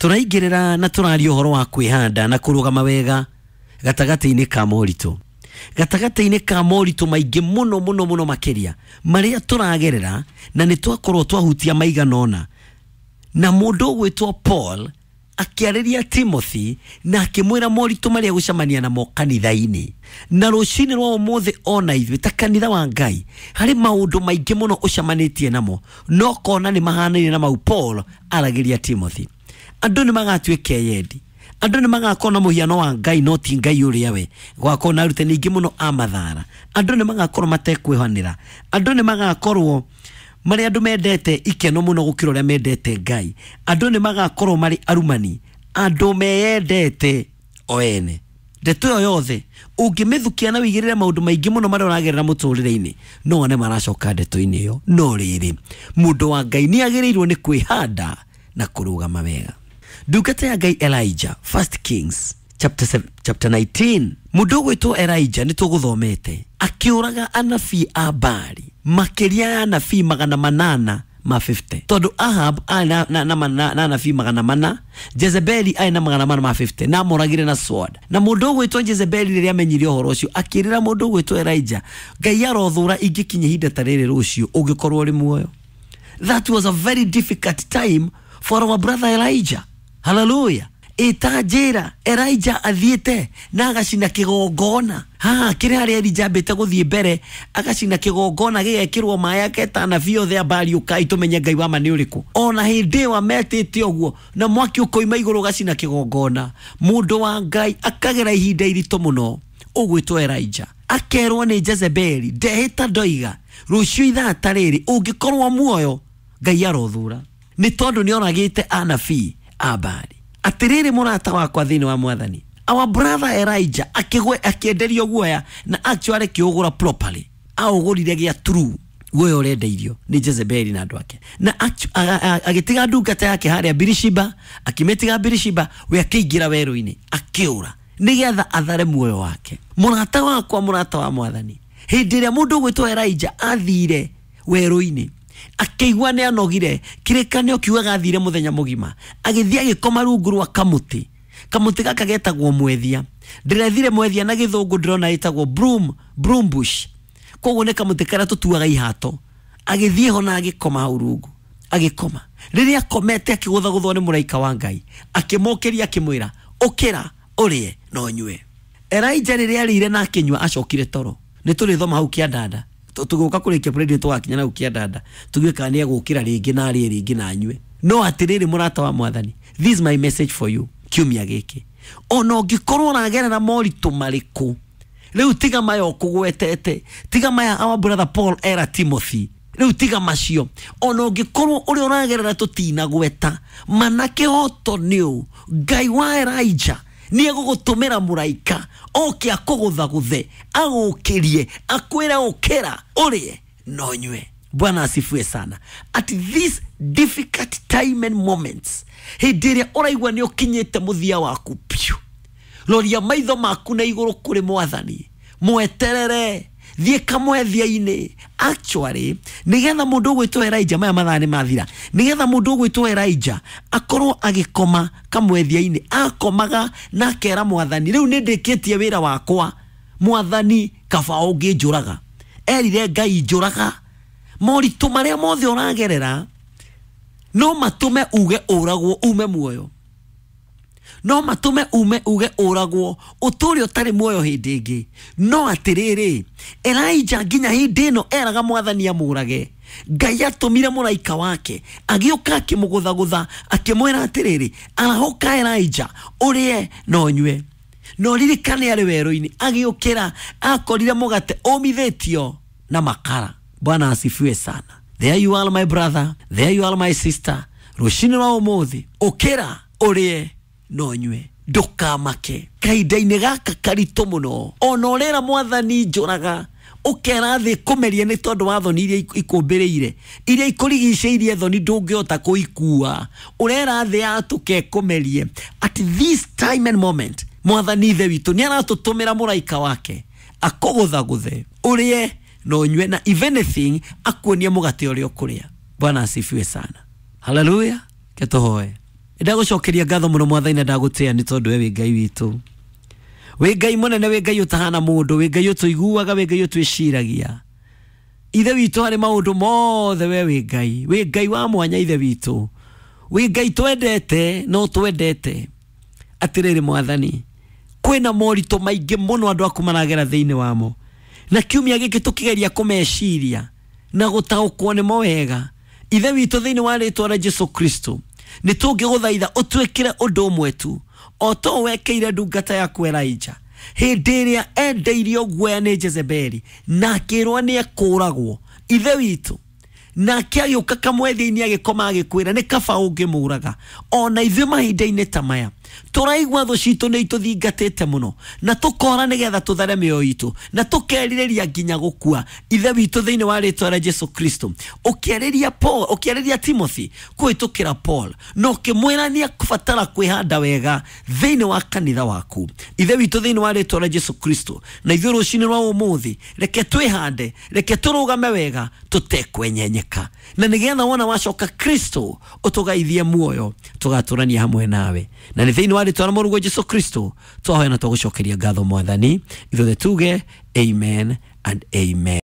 turaigirira na turaria uhoro wa kwihanda na kurugama wega gatagati-inä ka moritå gatagati-inä ka moritå maingä muno no må no må no na nä twahutia maiganona na må ndå paul akiarĩria timothy na akĩmwĩra moritũ marĩa gũcemania namo kanitha-inĩ na rũcinĩ rwa ũmũthĩ ona ithuĩ ta kanitha wa ngai harĩ maũndũ maingĩ mũno ũcemanĩtie namo no kona nĩ mahanaine na mau paul aragĩria timothy andå nä magatuä ka yendi andå nä magakorwo na må hiano wa ngai no ti ngai å rä a we gwakorwo na arutani aingä må no a mathara andå nä magakorwo matekwähanä ra andå nä magakorwo marä andå mendete ikeno må no gå kä ra å rä a mendete ngai andå nä magakorwo marä arumani andå meyendete o ene ndeto ä yo yothe å ngä mä thukia na wä igä rä re maå ndå maingä må no marä a å ragerä ra må tå rä re-inä no one maracoka ndeto-inä ä yo no rä rä må ndå wa ngai nä agä rä irwo nä kwä handa na kå rå gama wega dukata ya ngai elija first kings chapter, seven, chapter 19 mundu ũgwĩtwo elija ni tũgũthomete akĩũraga anabii a baali makiria ya anabii magana manana ma 50 tondũ ahab aarĩ na, na, na, na, na anabii magana mana jezebeli aarĩ na magana mana ma 50 na moragire na sword na mũndũ ũgwĩtwo jezebeli rĩrĩa amenyire ũhoro ũcio akirira mũndũ ũgwĩtwo elija ngai arothũra ingĩkinya ihinda ta rĩrĩ rũciũ ũngĩkorwo ũrĩ muoyo that was a very difficult time for our brother elijah haleluya itanjira eraija athiite na agacina kigongona haha kiria aria erija ambite guthii mbere agacina kigongona gigekirwo maya ketanabi othe ambariuka itumenye ngai wama ni uriku ona hindi wa metite oguo na mwaki ukoima iguru gacina kigongona mundu wa ngai akagera ihinda iritu muno ugwitwo eraija akerwo ni jezebeli ndehita ndoiga rucio ithaa ta riri ungikorwo muoyo ngai arothura ni tondu ni oragite anabii abari atiriri murata wakwa thiini wa mwathani our brother Elijah akienderio guoya na actually kiugura properly au augurire gia true we urendeirio ni Jezebeli na andu ake na agitiga ndungata yake haria Birishiba akimitiga Birishiba we akiingira weru-ini akiura nigetha athare muoyo wake murata wakwa murata wa mwathani hindi ria mundu ugwitwo Elijah athire weru-ini akiigua ne anogire kirä kanä o kiuga gathire må thenya må gima rungu rwa kamå kamuti gaka getagwo mwethia ndirethire mwethia na githungu ndirona itagwo broom broom bush koguo nĩ kamuti kara tutuaga ihato agithie ho na agikoma urungu agikoma agĩkoma akomete akigutha akĩgũthagũthwo ni muraika wa ngai akimokeria akimwira ukira ũrĩe no nyue eraija rĩrĩa arĩire na akĩnyua acokire toro nĩ tũrĩthoma hau kĩa dada tugoka kå rä kia purä tågakinya na ukia dada tugwe kani kana nä egå kä ra rä ngä na arä rä ngä na nyue no atä rä rä må rata wa mwathani this is my message for you kiumia gä ona å ngä korwo nagerera moritå marä kå rä u tiga maya kå gwetete tiga maya our brother paul era timothy rä tiga macio ona å ngä korwo å rä a å ragerera tå tina gweta mana hoto nä å ngai wa nä egå gå muraika oke kä ra å rä e no nyue bwana asifue sana at this difficult time and moments hä å uraigua nä må thia waku piu roria maitho maku na igå rå kå rä mwathani mweterere thiä kamwe inä actually nä getha må ndå gwä eraija maya mathaa nä mathira nä getha må ndå å gwä eraija akorwo agä koma kamwethia-inä akomaga na kera mwathani rä u nä ndä kä tie wä ra wakwa mwathani kaba å ngä njå raga erire ngai njå raga moritå marä a mothe å ragerera no matå me uge å ragwo ume muoyo no matume ume uge uragwo uturi utari muoyo hindi ingi no atiriri elija nginya hindi no eraga mwathani amurage ngai atumire muraika wake agiuka gutha akimwira atiriri arahoka elija urie no nywe no ririkane ari werũ-inĩ agĩũkĩra akorire mugate omithetio na makara bwana asifiwe sana there you are my brother there you are my sister rũcinĩ rwa ũmũthĩ ũkĩra ũrĩe no nyue ndukamake kahinda-inĩ gaka karitũ mũno ona ũrera mwathani njũraga ukera thä kå meria nä tondå wa thoni iria ikå ire iria ikå rigicä thoni hota kå ikua å rera thä yatå kekå merie at this time and moment mwathani ithe witå nä aratå tå mä ra må raika wake akå gå thagå the å rä e no nyue na akuonie må gate å rä a å kå rä a bwana asifiwe sana haleluya ketå hoe ndagucokeria ngatho muno mwathani ndagutia ni tondu we wi ngai witu wi ngai munene wi ngai utahana mundu wi ngai utuiguaga wi ngai utwiciragia ithe witå harä maå ndå mothe we wä ngai wä ngai wa mwanya ithe witå wä ngai twendete no twendete atä rä rä mwathani kwĩna moritå maingä må no andå aku maragera thä inä wamo na kiumia gä kä tå kä geria kå meciria na gå taå kwo nä mo wega ithe witå thä inä wa rä twa jesu kristo nä tå ngä gå thaitha å tuä kä re å ndå å mwe tu o to wekeire ndungata yaku elija hĩndĩ ĩrĩa endeirie guoya nä jezebeli na nä ekå ragwo ithe witå nake ka kamwethia-inĩ kwä ra nä kaba ũngĩmũraga ona ithuä mahinda inä ta maya turaigua thå citå nä itå thingatä muno na tå kora nä getha tå thare mä yo itå na tå kerirä ria nginya gå kua ithe witå thä inä wa rä twa rä jesu kristo å Paul arä ria timothy kå hä tå kä ra paul no å kä mwä ra nä akåbatara kwä handa wega thä inä wa kanitha waku ithe witå thä inä wa rä twa rä jesu kristo na ithuä rå cinä rwa å må reke twä hande reke tå rå game wega tå tekwenyenyeka na nä getha wona wacoka kristo å tå gaithie muoyo tå gatå rania hamwe nawe na nä thini wa ritwa murugwa Jesu Kristo twahoya na twagucokeria ngatho mwathani ithuothe tuge amen and amen